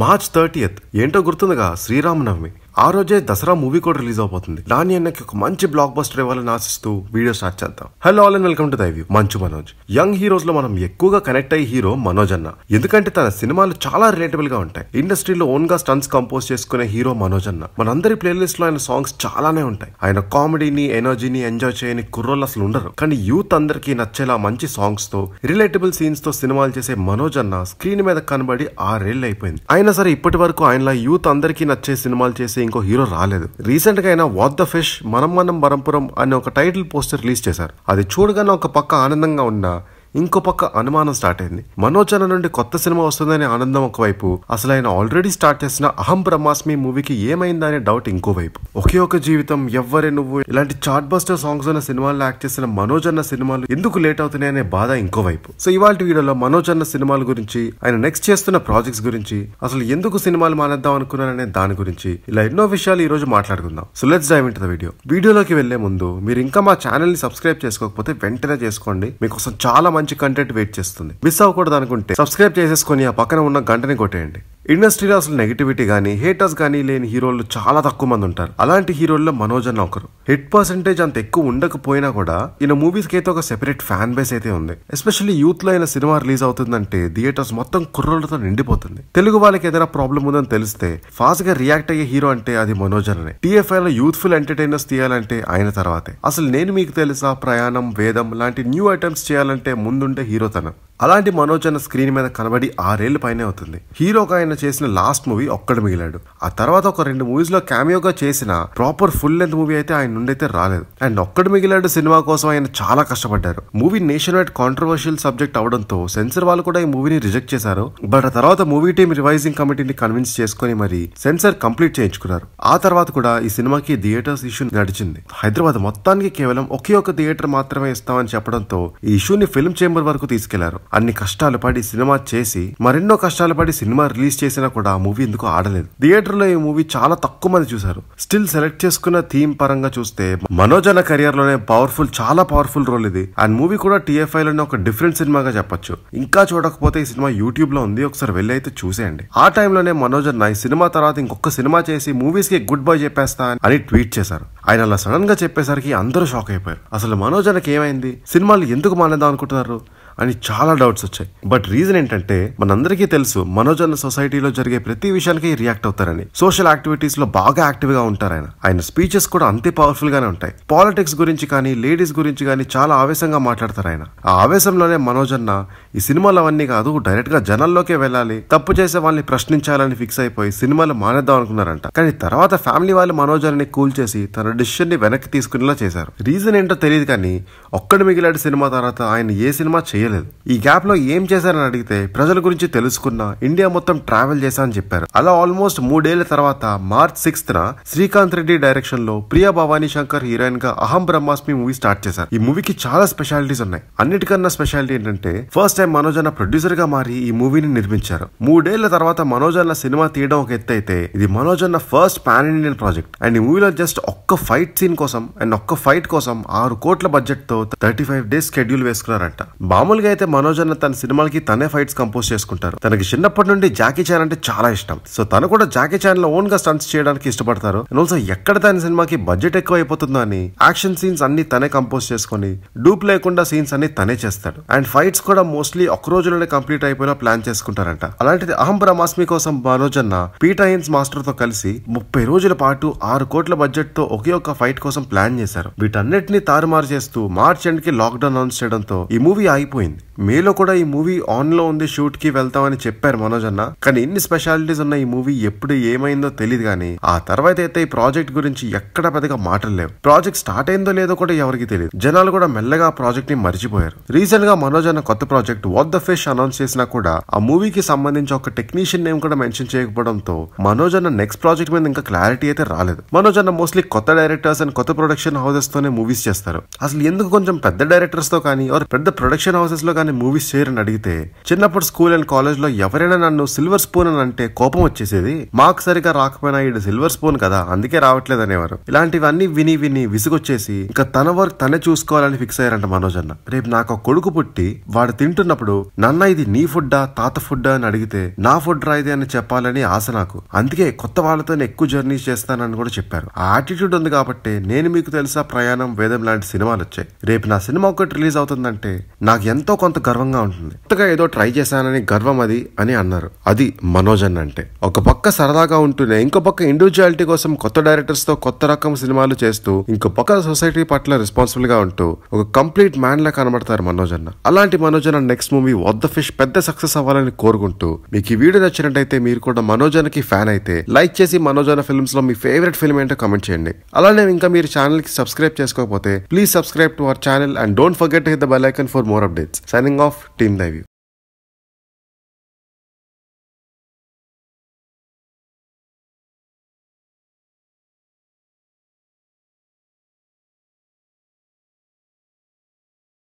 March thirtieth ఏంటో గుర్తుందిగా శ్రీరామనవమి ఆ రోజే దసరా మూవీ కూడా రిలీజ్ అవబోతుంది దాని అన్నకి ఒక మంచి బ్లాక్ బస్టర్ ఇవ్వాలని ఆశిస్తూ వీడియో స్టార్ట్ చేద్దాం hello all and welcome to దైవ్యూ మంచు మనోజ్ యంగ్ హీరోస్ లో మనం ఎక్కువగా కనెక్ట్ అయ్యే హీరో మనోజ్ అన్న ఎందుకంటే తన సినిమాలు చాలా రిలేటబుల్ గా ఉంటాయి ఇండస్ట్రీలో ఓన్ గా స్టన్స్ కంపోజ్ చేసుకునే హీరో మనోజ్ అన్న మనందరి ప్లేలిస్ట్ లో ఆయన సాంగ్స్ చాలానే ఉంటాయి ఆయన కామెడీని ఎనర్జీని ఎంజాయ్ చేయని కుర్రోలు అసలు ఉండరు కానీ యూత్ అందరికీ నచ్చేలా మంచి సాంగ్స్ తో రిలేటబుల్ సీన్స్ తో సినిమాలు చేసే మనోజ్ అన్న స్క్రీన్ మీద కనబడి ఆరేళ్ళు అయిపోయింది అయినా సరే ఇప్పటి వరకు ఆయన యూత్ అందరికీ నచ్చే సినిమాలు చేసే చేసి ఇంకో హీరో రాలేదు రీసెంట్ గా అయినా వాట్ ద ఫిష్ మనం మనం బరంపురం అనే ఒక టైటిల్ పోస్టర్ రిలీజ్ చేశారు అది చూడగానే ఒక పక్క ఆనందంగా ఉన్నా ఇంకో పక్క అనుమానం స్టార్ట్ అయింది మనోజ్ అన్న నుండి కొత్త సినిమా వస్తుందనే ఆనందం ఒకవైపు అసలు ఆయన ఆల్రెడీ స్టార్ట్ చేసిన అహం బ్రహ్మాస్మి మూవీకి ఏమైందనే డౌట్ ఇంకోవైపు ఒకే ఒక జీవితం ఎవ్వరే నువ్వు ఇలాంటి చాట్ బస్టర్ సాంగ్స్ ఉన్న సినిమాల్లో యాక్ట్ చేసిన మనోజ్ అన్న సినిమాలు ఎందుకు లేట్ అవుతున్నాయి అనే బాధ ఇంకోవైపు సో ఇవాళ వీడియోలో మనోజ్ అన్న సినిమాల గురించి ఆయన నెక్స్ట్ చేస్తున్న ప్రాజెక్ట్స్ గురించి అసలు ఎందుకు సినిమాలు మానేద్దాం అనుకున్నాననే దాని గురించి ఇలా ఎన్నో విషయాలు ఈ రోజు మాట్లాడుకుందాం so let's dive into the video వీడియోలోకి వెళ్లే ముందు మీరు ఇంకా మా ఛానల్ ని సబ్స్క్రైబ్ చేసుకోకపోతే వెంటనే చేసుకోండి మీకోసం చాలా మంచి కంటెంట్ వెయిట్ చేస్తుంది మిస్ అవ్వకూడదు అనుకుంటే సబ్స్క్రైబ్ చేసేసుకొని ఆ పక్కన ఉన్న గంటని కొట్టేయండి ఇండస్ట్రీలో అసలు నెగిటివిటీ కానీ హేటర్స్ కానీ లేని హీరోలు చాలా తక్కువ మంది ఉంటారు అలాంటి హీరోల్లో మనోజ్ అన్న ఒకరు హిట్ పర్సెంటేజ్ అంత ఎక్కువ ఉండకపోయినా కూడా ఈయన మూవీస్ కి అయితే ఒక సెపరేట్ ఫ్యాన్ బేస్ అయితే ఉంది ఎస్పెషల్లీ యూత్ లో అయిన సినిమా రిలీజ్ అవుతుందంటే థియేటర్స్ మొత్తం కుర్రోళ్లతో నిండిపోతుంది తెలుగు వాళ్ళకి ఏదైనా ప్రాబ్లం ఉందని తెలిస్తే ఫాస్ట్ గా రియాక్ట్ అయ్యే హీరో అంటే అది మనోజ్ అన్ననే టీఎఫ్ఐ లో యూత్ఫుల్ ఎంటర్టైనర్స్ తీయాలంటే ఆయన తర్వాతే అసలు నేను మీకు తెలుసా ప్రయాణం వేదం లాంటి న్యూ ఐటమ్స్ చేయాలంటే ముందుండే హీరో తనం అలాంటి మనోజ్ అన్న స్క్రీన్ మీద కనబడి ఆరేళ్ల పైనే అవుతుంది హీరోగా ఆయన చేసిన లాస్ట్ మూవీ ఒక్కడు మిగిలాడు ఆ తర్వాత ఒక రెండు మూవీస్ లో క్యామియోగా చేసిన ప్రాపర్ ఫుల్ లెంత్ మూవీ అయితే ఆయన నుండి అయితే రాలేదు అండ్ ఒక్కడు మిగిలాడు సినిమా కోసం ఆయన చాలా కష్టపడ్డారు movie nationwide controversial subject అవడంతో సెన్సర్ వాళ్ళు కూడా ఈ మూవీని రిజెక్ట్ చేశారు బట్ ఆ తర్వాత మూవీ టీం రివైజింగ్ కమిటీని కన్విన్స్ చేసుకుని మరి సెన్సర్ కంప్లీట్ చేయించుకున్నారు ఆ తర్వాత కూడా ఈ సినిమాకి థియేటర్స్ ఇష్యూ నడిచింది హైదరాబాద్ మొత్తానికి కేవలం ఒకే ఒక థియేటర్ మాత్రమే ఇస్తామని చెప్పడంతో ఈ ఇష్యూని ఫిల్మ్ చేంబర్ వరకు తీసుకెళ్లారు అన్ని కష్టాలు పడి సినిమా చేసి మరెన్నో కష్టాలు పడి సినిమా రిలీజ్ చేసినా కూడా ఆ మూవీ ఎందుకు ఆడలేదు థియేటర్లో ఈ మూవీ చాలా తక్కువ మంది చూశారు స్టిల్ సెలెక్ట్ చేసుకున్న థీమ్ పరంగా చూస్తే మనోజన కెరియర్ లోనే పవర్ఫుల్ చాలా పవర్ఫుల్ రోల్ ఇది అండ్ మూవీ కూడా టీఎఫ్ఐ లోనే ఒక డిఫరెంట్ సినిమాగా చెప్పొచ్చు ఇంకా చూడకపోతే ఈ సినిమా యూట్యూబ్ లో ఉంది ఒకసారి వెళ్ళి అయితే చూసేయండి ఆ టైంలోనే మనోజ్ అన్న ఈ సినిమా తర్వాత ఇంకొక సినిమా చేసి మూవీస్ కి గుడ్ బై చెప్పేస్తా అని ట్వీట్ చేశారు ఆయన అలా సడన్ గా చెప్పేసరికి అందరూ షాక్ అయిపోయారు అసలు మనోజ్ ఏమైంది సినిమాలు ఎందుకు మానేద్దాం అనుకుంటున్నారు అని చాలా డౌట్స్ వచ్చాయి బట్ రీజన్ ఏంటంటే మనందరికీ తెలుసు మనోజన్న సొసైటీలో జరిగే ప్రతి విషయానికి రియాక్ట్ అవుతారని సోషల్ యాక్టివిటీస్ లో బాగా యాక్టివ్ గా ఉంటారు ఆయన ఆయన స్పీచెస్ కూడా అంతే పవర్ఫుల్ గానే ఉంటాయి పాలిటిక్స్ గురించి కానీ లేడీస్ గురించి కానీ చాలా ఆవేశంగా మాట్లాడతారు ఆయన ఆ ఆవేశంలోనే మనోజన్న ఈ సినిమాలు అవన్నీ కాదు డైరెక్ట్ గా జనాల్లోకే వెళ్ళాలి తప్పు చేసే వాళ్ళని ప్రశ్నించాలని ఫిక్స్ అయిపోయి సినిమాలు మానేద్దాం అనుకున్నారంట కానీ తర్వాత ఫ్యామిలీ వాళ్ళు మనోజన్ ని కూల్ చేసి తన డిసిషన్ ని వెనక్కి తీసుకునేలా చేశారు రీజన్ ఏంటో తెలియదు కానీ ఒక్కడ మిగిలాడి సినిమా తర్వాత ఆయన ఏ సినిమా చేయలేదు తెలియలేదు ఈ గ్యాప్ లో ఏం చేశారని అడిగితే ప్రజల గురించి తెలుసుకున్నా ఇండియా మొత్తం ట్రావెల్ చేశా అని చెప్పారు అలా ఆల్మోస్ట్ మూడేళ్ల తర్వాత మార్చ్ సిక్స్త్ న శ్రీకాంత్ రెడ్డి డైరెక్షన్ లో ప్రియా భవానీ శంకర్ హీరోయిన్ గా అహం బ్రహ్మాస్మి మూవీ స్టార్ట్ చేశారు ఈ మూవీకి చాలా స్పెషాలిటీస్ ఉన్నాయి అన్నిటికన్నా స్పెషాలిటీ ఏంటంటే ఫస్ట్ టైం మనోజ్ అన్న ప్రొడ్యూసర్ గా మారి ఈ మూవీని నిర్మించారు మూడేళ్ల తర్వాత మనోజ్ అన్న సినిమా తీయడం ఒక ఎత్తు అయితే ఇది మనోజ్ అన్న first pan Indian project and ఈ మూవీలో జస్ట్ ఒక్క ఫైట్ సీన్ కోసం అండ్ ఒక్క ఫైట్ కోసం ఆరు కోట్ల బడ్జెట్ తో థర్టీ ఫైవ్ డేస్ షెడ్యూల్ వేసుకున్నారంట బామ మామూలుగా అయితే మనోజ్ అన్న తన సినిమాలకి తనే ఫైట్స్ కంపోజ్ చేసుకుంటారు తనకి చిన్నప్పటి నుండి జాకీ చాన్ అంటే చాలా ఇష్టం సో తను కూడా జాకీ చాన్ లో ఓన్ గా స్టంట్స్ చేయడానికి ఇష్టపడతారు అండ్ ఆల్సో ఎక్కడ తన సినిమాకి బడ్జెట్ ఎక్కువ అయిపోతుందో అని యాక్షన్ సీన్స్ అన్ని తనే కంపోజ్ చేసుకుని డూప్ లేకుండా సీన్స్ అన్ని తనే చేస్తాడు అండ్ ఫైట్స్ కూడా మోస్ట్లీ ఒక రోజులోనే కంప్లీట్ అయిపోయినా ప్లాన్ చేసుకుంటారంట అలాంటిది అహం బ్రహ్మాస్మి కోసం మనోజ్ అన్న పీటర్ మాస్టర్ తో కలిసి ముప్పై రోజుల పాటు ఆరు కోట్ల బడ్జెట్ తో ఒకే ఒక్క ఫైట్ కోసం ప్లాన్ చేశారు వీటన్నిటిని తారుమారు చేస్తూ మార్చ్ ఎండ్ కి లాక్ డౌన్ అనౌన్స్ చేయడంతో ఈ మూవీ ఆగిపోయింది Darwin మేలో కూడా ఈ మూవీ ఆన్లో ఉంది షూట్ కి వెళ్తామని చెప్పారు మనోజ్ అన్న కానీ ఎన్ని స్పెషాలిటీస్ ఉన్న ఈ మూవీ ఎప్పుడు ఏమైందో తెలియదు కానీ ఆ తర్వాత అయితే ఈ ప్రాజెక్ట్ గురించి ఎక్కడ పెద్దగా మాటలు లేవు ప్రాజెక్ట్ స్టార్ట్ అయిందో లేదో కూడా ఎవరికి తెలియదు జనాలు కూడా మెల్లగా ఆ ప్రాజెక్ట్ ని మర్చిపోయారు రీసెంట్ గా మనోజ్ అన్న కొత్త project what the fish announce చేసినా కూడా ఆ మూవీకి సంబంధించి ఒక టెక్నీషియన్ నేమ్ కూడా మెన్షన్ చేయకపోవడంతో మనోజ్ అన్న నెక్స్ట్ ప్రాజెక్ట్ మీద ఇంకా క్లారిటీ అయితే రాలేదు మనోజ్ అన్న మోస్ట్లీ కొత్త డైరెక్టర్స్ అండ్ కొత్త ప్రొడక్షన్ హౌసెస్ తోనే మూవీస్ చేస్తారు అసలు ఎందుకు కొంచెం పెద్ద డైరెక్టర్స్ తో కానీ పెద్ద ప్రొడక్షన్ హౌసెస్ లో కానీ అని మూవీస్ చేయరని అడిగితే చిన్నప్పుడు స్కూల్ అండ్ కాలేజ్ లో ఎవరైనా నన్ను సిల్వర్ స్పూన్ అని అంటే కోపం వచ్చేసేది మాకు సరిగా రాకపోయినా ఇది సిల్వర్ స్పూన్ కదా అందుకే రావట్లేదు అనేవారు ఇలాంటివన్నీ విని విని విసుగొచ్చేసి ఇంకా తన వర్క్ తనే చూసుకోవాలని ఫిక్స్ అయ్యారంట మనోజ్ అన్న రేపు నాకు కొడుకు పుట్టి వాడు తింటున్నప్పుడు నన్న ఇది నీ ఫుడ్డా తాత ఫుడ్డా అని అడిగితే నా ఫుడ్ రా అని చెప్పాలని ఆశ నాకు అందుకే కొత్త వాళ్ళతో ఎక్కువ జర్నీ చేస్తానని కూడా చెప్పారు ఆ యాటిట్యూడ్ ఉంది కాబట్టి నేను మీకు తెలుసా ప్రయాణం వేదం లాంటి సినిమాలు వచ్చాయి రేపు నా సినిమా ఒకటి రిలీజ్ అవుతుందంటే నాకు ఎంతో కొంత గర్వంగా ఉంటుంది కొత్తగా ఏదో ట్రై చేశానని గర్వం అది అని అన్నారు అది మనోజ్ అన్న అంటే ఒక పక్క సరదాగా ఉంటూనే ఇంకో పక్క ఇండివిజువాలిటీ కోసం కొత్త డైరెక్టర్స్ తో కొత్త రకం సినిమాలు చేస్తూ ఇంకో పక్క సొసైటీ పట్ల రెస్పాన్సిబుల్ గా ఉంటూ ఒక కంప్లీట్ మ్యాన్ లా కనబడతారు మనోజ్ అన్న అలాంటి మనోజ్ అన్న నెక్స్ట్ మూవీ వద్ద ఫిష్ పెద్ద సక్సెస్ అవ్వాలని కోరుకుంటూ మీకు ఈ వీడియో నచ్చినట్టయితే మీరు కూడా మనోజ్ అన్నకి ఫ్యాన్ అయితే లైక్ చేసి మనోజ్ అన్న ఫిల్మ్స్ లో మీ ఫేవరెట్ ఫిల్మ్ ఏంటో కమెంట్ చేయండి అలానే ఇంకా మీరు ఛానల్ కి సబ్స్క్రైబ్ చేసుకోకపోతే please subscribe to our channel and don't forget hit the bell icon for more updates signing off Team Navy.